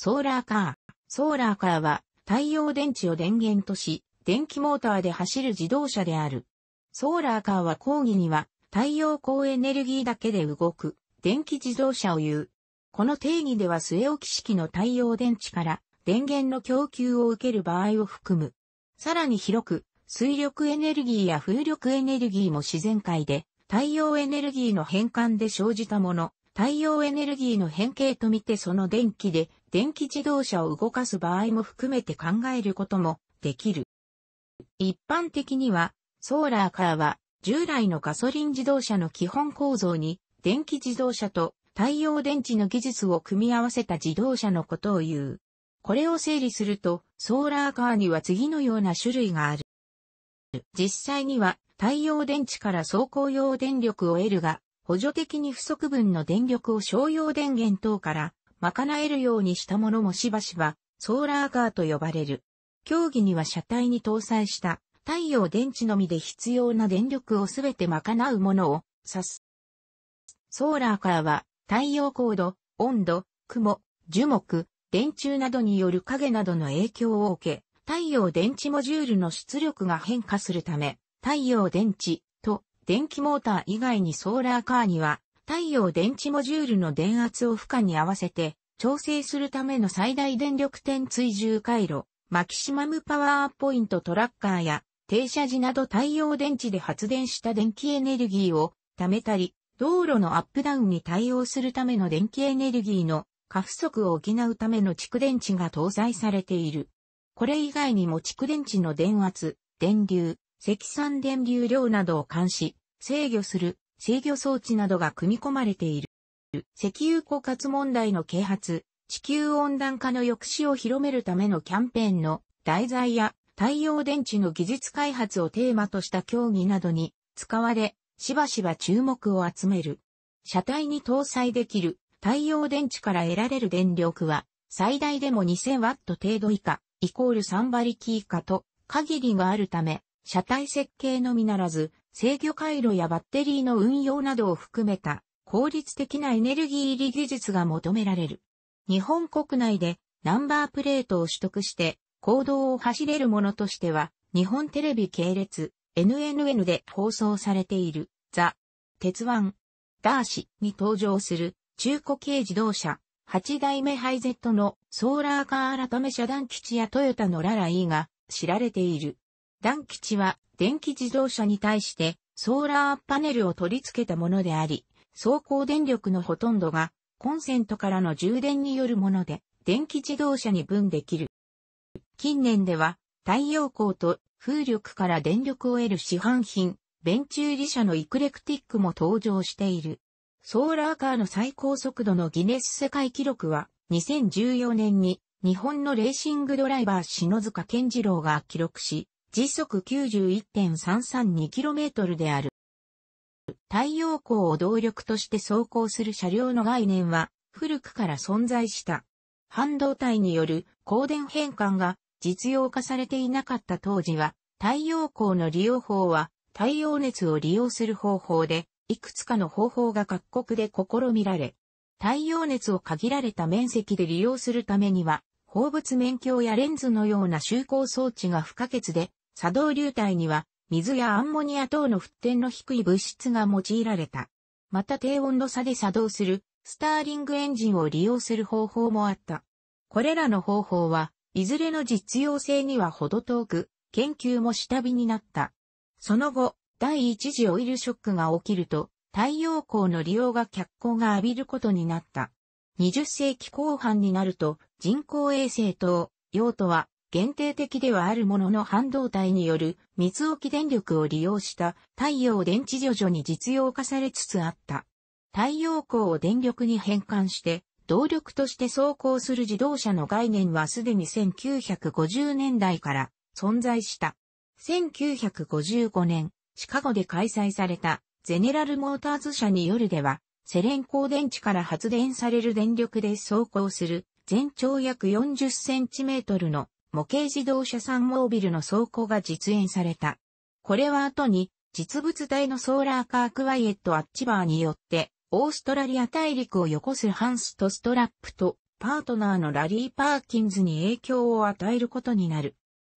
ソーラーカー。ソーラーカーは太陽電池を電源とし、電気モーターで走る自動車である。ソーラーカーは講義には太陽光エネルギーだけで動く電気自動車を言う。この定義では据置式の太陽電池から電源の供給を受ける場合を含む。さらに広く、水力エネルギーや風力エネルギーも自然界で太陽エネルギーの変換で生じたもの、太陽エネルギーの変形とみてその電気で電気自動車を動かす場合も含めて考えることもできる。一般的には、ソーラーカーは従来のガソリン自動車の基本構造に電気自動車と太陽電池の技術を組み合わせた自動車のことを言う。これを整理すると、ソーラーカーには次のような種類がある。実際には太陽電池から走行用電力を得るが、補助的に不足分の電力を商用電源等から賄えるようにしたものもしばしばソーラーカーと呼ばれる。競技には車体に搭載した太陽電池のみで必要な電力をすべて賄うものを指す。ソーラーカーは太陽高度、温度、雲、樹木、電柱などによる影などの影響を受け、太陽電池モジュールの出力が変化するため、太陽電池と電気モーター以外にソーラーカーには太陽電池モジュールの電圧を負荷に合わせて調整するための最大電力点追従回路、マキシマムパワーポイントトラッカーや停車時など太陽電池で発電した電気エネルギーを貯めたり、道路のアップダウンに対応するための電気エネルギーの過不足を補うための蓄電池が搭載されている。これ以外にも蓄電池の電圧、電流、積算電流量などを監視、制御する制御装置などが組み込まれている。石油枯渇問題の啓発、地球温暖化の抑止を広めるためのキャンペーンの題材や太陽電池の技術開発をテーマとした競技などに使われ、しばしば注目を集める。車体に搭載できる太陽電池から得られる電力は最大でも 2000W 程度以下、イコール3馬力以下と限りがあるため、車体設計のみならず、制御回路やバッテリーの運用などを含めた効率的なエネルギー入り技術が求められる。日本国内でナンバープレートを取得して行動を走れるものとしては日本テレビ系列 NNN で放送されているザ・鉄腕ダーシに登場する中古軽自動車8代目ハイゼットのソーラーカー改め遮断基地やトヨタのラライ、e、が知られている。断基地は電気自動車に対してソーラーパネルを取り付けたものであり、走行電力のほとんどがコンセントからの充電によるもので、電気自動車に分できる。近年では、太陽光と風力から電力を得る市販品、ベンチューリ社のイクレクティックも登場している。ソーラーカーの最高速度のギネス世界記録は、2014年に日本のレーシングドライバー篠塚健次郎が記録し、時速 91.332km である。太陽光を動力として走行する車両の概念は古くから存在した。半導体による光電変換が実用化されていなかった当時は太陽光の利用法は太陽熱を利用する方法でいくつかの方法が各国で試みられ、太陽熱を限られた面積で利用するためには、放物面鏡やレンズのような就光装置が不可欠で、作動流体には水やアンモニア等の沸点の低い物質が用いられた。また低温度差で作動するスターリングエンジンを利用する方法もあった。これらの方法は、いずれの実用性には程遠く、研究も下火になった。その後、第一次オイルショックが起きると、太陽光の利用が脚光が浴びることになった。20世紀後半になると、人工衛星等、用途は限定的ではあるものの半導体による密置き電力を利用した太陽電池徐々に実用化されつつあった。太陽光を電力に変換して動力として走行する自動車の概念はすでに1950年代から存在した。1955年、シカゴで開催されたゼネラルモーターズ社によるでは、セレン光電池から発電される電力で走行する全長約40センチメートルの模型自動車産モービルの走行が実演された。これは後に実物大のソーラーカークワイエット・アッチバーによって、オーストラリア大陸をよこすハンスとストラップとパートナーのラリー・パーキンズに影響を与えることになる。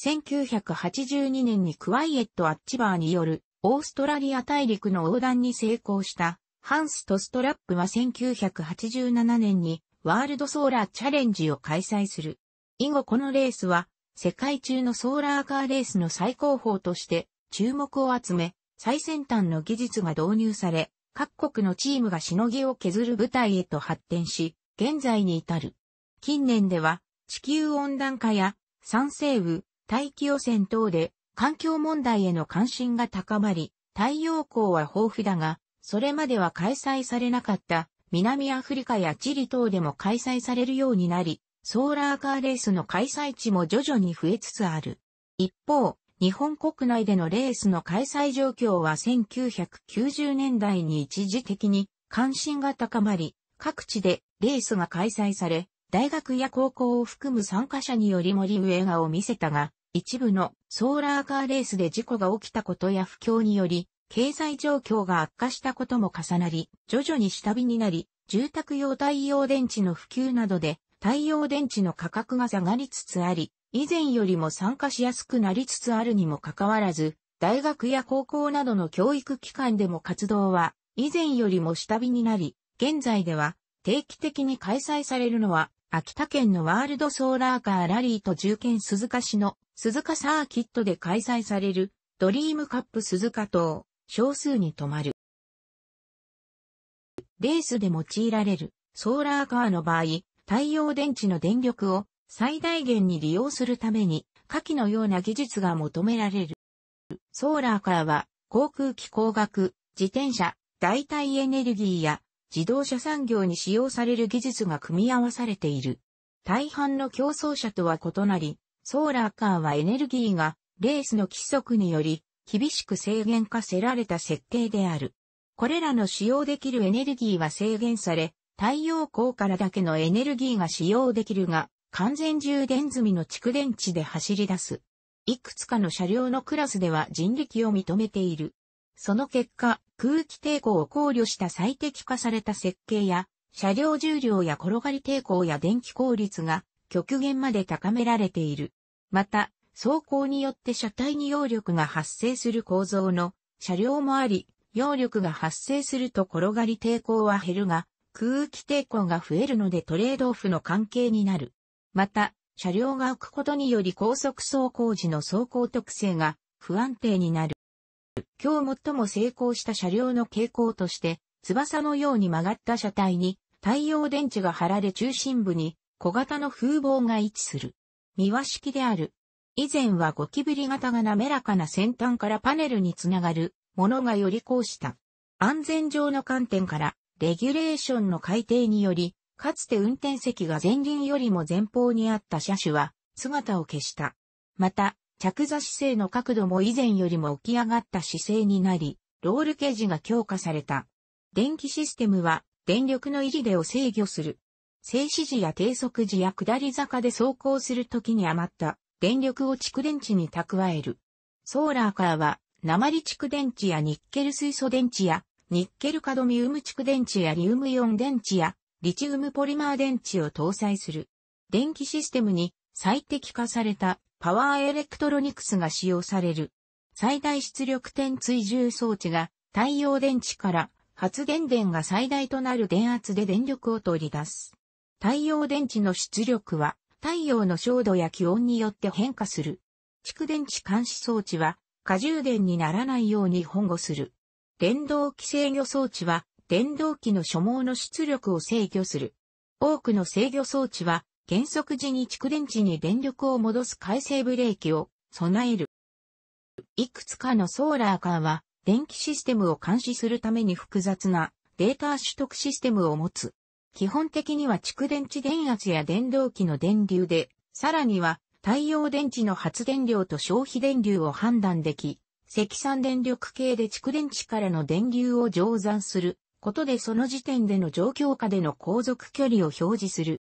1982年にクワイエット・アッチバーによるオーストラリア大陸の横断に成功したハンスとストラップは1987年にワールドソーラーチャレンジを開催する。以後このレースは、世界中のソーラーカーレースの最高峰として注目を集め、最先端の技術が導入され、各国のチームがしのぎを削る舞台へと発展し、現在に至る。近年では、地球温暖化や、酸性雨、大気汚染等で、環境問題への関心が高まり、太陽光は豊富だが、それまでは開催されなかった、南アフリカやチリ等でも開催されるようになり、ソーラーカーレースの開催地も徐々に増えつつある。一方、日本国内でのレースの開催状況は1990年代に一時的に関心が高まり、各地でレースが開催され、大学や高校を含む参加者により盛り上がを見せたが、一部のソーラーカーレースで事故が起きたことや不況により、経済状況が悪化したことも重なり、徐々に下火になり、住宅用太陽電池の普及などで太陽電池の価格が下がりつつあり、以前よりも参加しやすくなりつつあるにもかかわらず、大学や高校などの教育機関でも活動は以前よりも下火になり、現在では定期的に開催されるのは秋田県のワールドソーラーカーラリーと重県鈴鹿市の鈴鹿サーキットで開催されるドリームカップ鈴鹿等、少数に止まる。レースで用いられるソーラーカーの場合、太陽電池の電力を最大限に利用するために、下記のような技術が求められる。ソーラーカーは、航空機工学、自転車、代替エネルギーや自動車産業に使用される技術が組み合わされている。大半の競争車とは異なり、ソーラーカーはエネルギーがレースの規則により厳しく制限化せられた設定である。これらの使用できるエネルギーは制限され、太陽光からだけのエネルギーが使用できるが、完全充電済みの蓄電池で走り出す。いくつかの車両のクラスでは人力を認めている。その結果、空気抵抗を考慮した最適化された設計や、車両重量や転がり抵抗や電気効率が極限まで高められている。また、走行によって車体に揚力が発生する構造の車両もあり、揚力が発生すると転がり抵抗は減るが、空気抵抗が増えるのでトレードオフの関係になる。また、車両が浮くことにより高速走行時の走行特性が不安定になる。今日最も成功した車両の傾向として、翼のように曲がった車体に太陽電池が張られ中心部に小型の風防が位置する。三輪式である。以前はゴキブリ型が滑らかな先端からパネルにつながるものがよりこうした。安全上の観点からレギュレーションの改定により、かつて運転席が前輪よりも前方にあった車種は姿を消した。また、着座姿勢の角度も以前よりも起き上がった姿勢になり、ロールケージが強化された。電気システムは電力の入り出を制御する。静止時や低速時や下り坂で走行するときに余った電力を蓄電池に蓄える。ソーラーカーは鉛蓄電池やニッケル水素電池やニッケルカドミウム蓄電池やリウムイオン電池やリチウムポリマー電池を搭載する。電気システムに最適化されたパワーエレクトロニクスが使用される。最大出力点追従装置が太陽電池から発電電が最大となる電圧で電力を取り出す。太陽電池の出力は太陽の照度や気温によって変化する。蓄電池監視装置は過充電にならないように保護する。電動機制御装置は、電動機の所網の出力を制御する。多くの制御装置は、減速時に蓄電池に電力を戻す回生ブレーキを備える。いくつかのソーラーカーは、電気システムを監視するために複雑なデータ取得システムを持つ。基本的には蓄電池電圧や電動機の電流で、さらには太陽電池の発電量と消費電流を判断でき、積算電力計で蓄電池からの電流を乗算することでその時点での状況下での航続距離を表示する。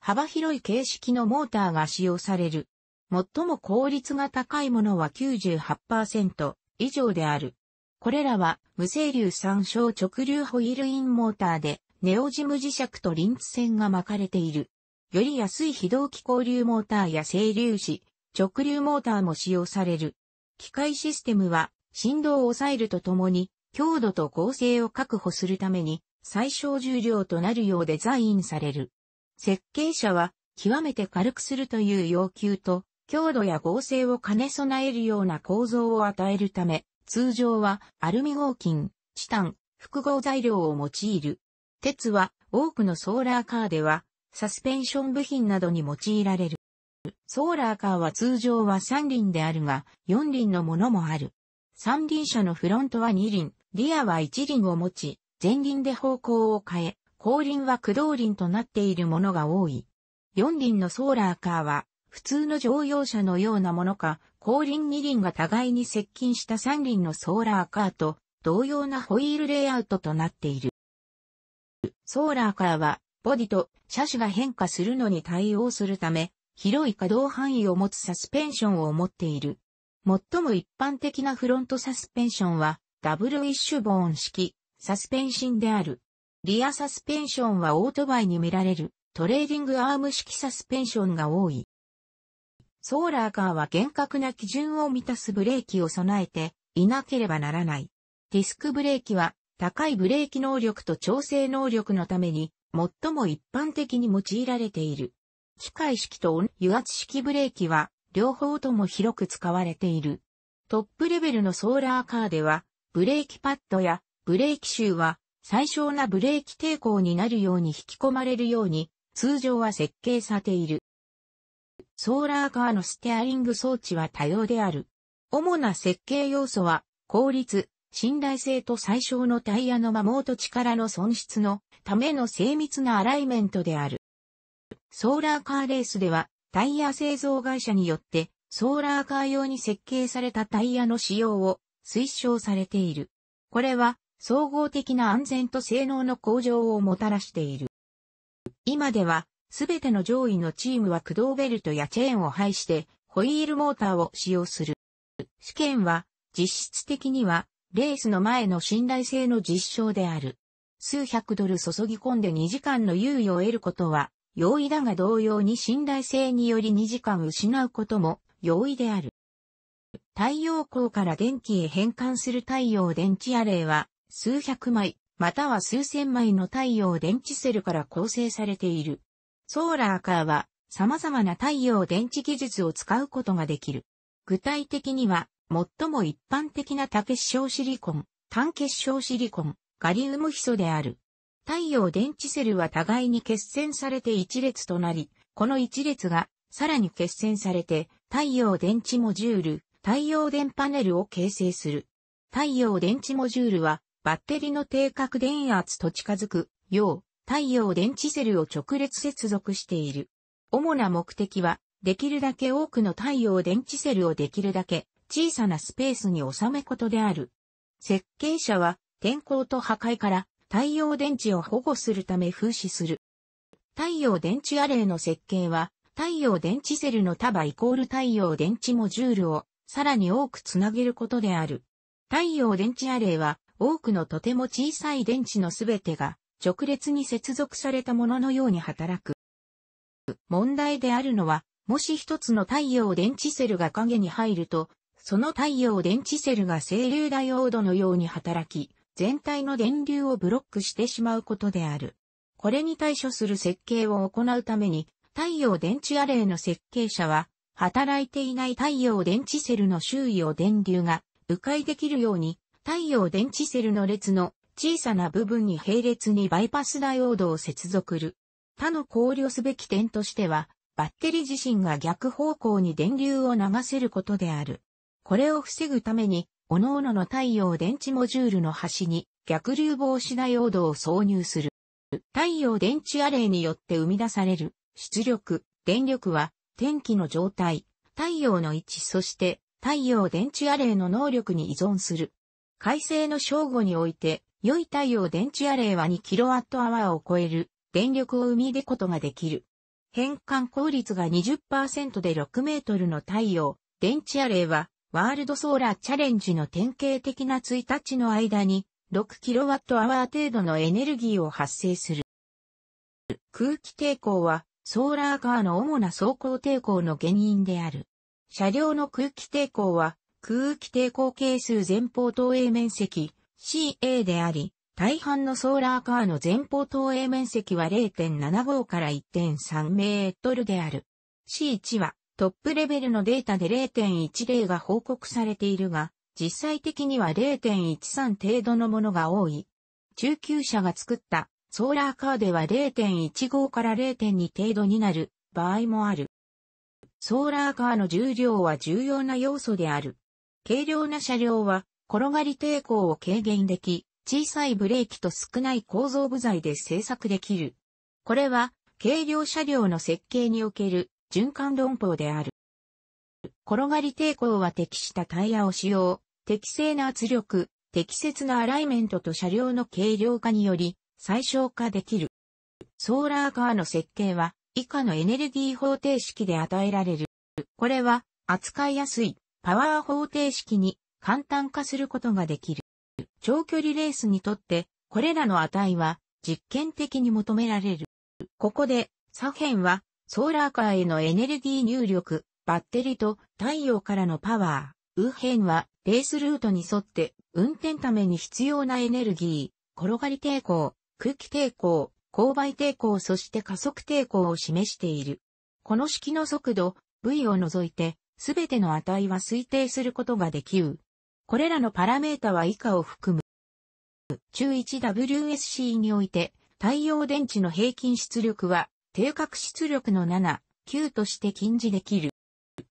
幅広い形式のモーターが使用される。最も効率が高いものは98%以上である。これらは無整流参照直流ホイールインモーターでネオジム磁石とリンツ線が巻かれている。より安い非同期交流モーターや整流子、直流モーターも使用される。機械システムは振動を抑えるとともに強度と剛性を確保するために最小重量となるようデザインされる。設計者は極めて軽くするという要求と強度や合成を兼ね備えるような構造を与えるため、通常はアルミ合金、チタン、複合材料を用いる。鉄は多くのソーラーカーではサスペンション部品などに用いられる。ソーラーカーは通常は3輪であるが、4輪のものもある。三輪車のフロントは2輪、リアは1輪を持ち、前輪で方向を変え、後輪は駆動輪となっているものが多い。4輪のソーラーカーは、普通の乗用車のようなものか、後輪2輪が互いに接近した3輪のソーラーカーと同様なホイールレイアウトとなっている。ソーラーカーは、ボディと車種が変化するのに対応するため、広い可動範囲を持つサスペンションを持っている。最も一般的なフロントサスペンションは、ダブルウィッシュボーン式、サスペンシンである。リアサスペンションはオートバイに見られる、トレーディングアーム式サスペンションが多い。ソーラーカーは厳格な基準を満たすブレーキを備えていなければならない。ディスクブレーキは高いブレーキ能力と調整能力のために最も一般的に用いられている。機械式と油圧式ブレーキは両方とも広く使われている。トップレベルのソーラーカーでは、ブレーキパッドやブレーキシューは最小なブレーキ抵抗になるように引き込まれるように、通常は設計されている。ソーラーカーのステアリング装置は多様である。主な設計要素は、効率、信頼性と最小のタイヤの摩耗と力の損失のための精密なアライメントである。ソーラーカーレースでは、タイヤ製造会社によって、ソーラーカー用に設計されたタイヤの使用を推奨されている。これは、総合的な安全と性能の向上をもたらしている。今では、すべての上位のチームは駆動ベルトやチェーンを配して、ホイールモーターを使用する。試験は、実質的には、レースの前の信頼性の実証である。数百ドル注ぎ込んで2時間の猶予を得ることは容易だが同様に信頼性により2時間失うことも容易である。太陽光から電気へ変換する太陽電池アレイは数百枚または数千枚の太陽電池セルから構成されている。ソーラーカーは様々な太陽電池技術を使うことができる。具体的には最も一般的な多結晶シリコン、単結晶シリコン、ガリウムヒ素である。太陽電池セルは互いに決戦されて一列となり、この一列がさらに決戦されて太陽電池モジュール、太陽電パネルを形成する。太陽電池モジュールはバッテリの定格電圧と近づくよう太陽電池セルを直列接続している。主な目的はできるだけ多くの太陽電池セルをできるだけ小さなスペースに収めことである。設計者は天候と破壊から太陽電池を保護するため風刺する。太陽電池アレイの設計は、太陽電池セルの束イコール太陽電池モジュールをさらに多くつなげることである。太陽電池アレイは多くのとても小さい電池のすべてが直列に接続されたもののように働く。問題であるのは、もし一つの太陽電池セルが影に入ると、その太陽電池セルが整流ダイオードのように働き、全体の電流をブロックしてしまうことである。これに対処する設計を行うために、太陽電池アレイの設計者は、働いていない太陽電池セルの周囲を電流が迂回できるように、太陽電池セルの列の小さな部分に並列にバイパスダイオードを接続る。他の考慮すべき点としては、バッテリー自身が逆方向に電流を流せることである。これを防ぐために、各々の太陽電池モジュールの端に逆流防止ダイオードを挿入する。太陽電池アレイによって生み出される出力、電力は天気の状態、太陽の位置そして太陽電池アレイの能力に依存する。改正の正午において、良い太陽電池アレイは 2kWh を超える電力を生み出ことができる。変換効率が20%で6メートルの太陽電池アレイはワールドソーラーチャレンジの典型的な1日の間に 6kWh 程度のエネルギーを発生する。空気抵抗はソーラーカーの主な走行抵抗の原因である。車両の空気抵抗は空気抵抗係数前方投影面積 CA であり、大半のソーラーカーの前方投影面積は0.75から1.3メートルである。C1 はトップレベルのデータで0.10が報告されているが、実際的には0.13程度のものが多い。中級者が作ったソーラーカーでは0.15から0.2程度になる場合もある。ソーラーカーの重量は重要な要素である。軽量な車両は転がり抵抗を軽減でき、小さいブレーキと少ない構造部材で製作できる。これは軽量車両の設計における循環論法である。転がり抵抗は適したタイヤを使用、適正な圧力、適切なアライメントと車両の軽量化により最小化できる。ソーラーカーの設計は以下のエネルギー方程式で与えられる。これは扱いやすいパワー方程式に簡単化することができる。長距離レースにとってこれらの値は実験的に求められる。ここで左辺はソーラーカーへのエネルギー入力、バッテリーと太陽からのパワー、右辺はレースルートに沿って運転ために必要なエネルギー、転がり抵抗、空気抵抗、勾配抵抗そして加速抵抗を示している。この式の速度、V を除いて、すべての値は推定することができる。これらのパラメータは以下を含む。中 1WSC において、太陽電池の平均出力は定格出力の7、9として禁じできる。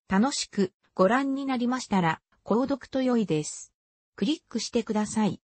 楽しくご覧になりましたら、購読と良いです。クリックしてください。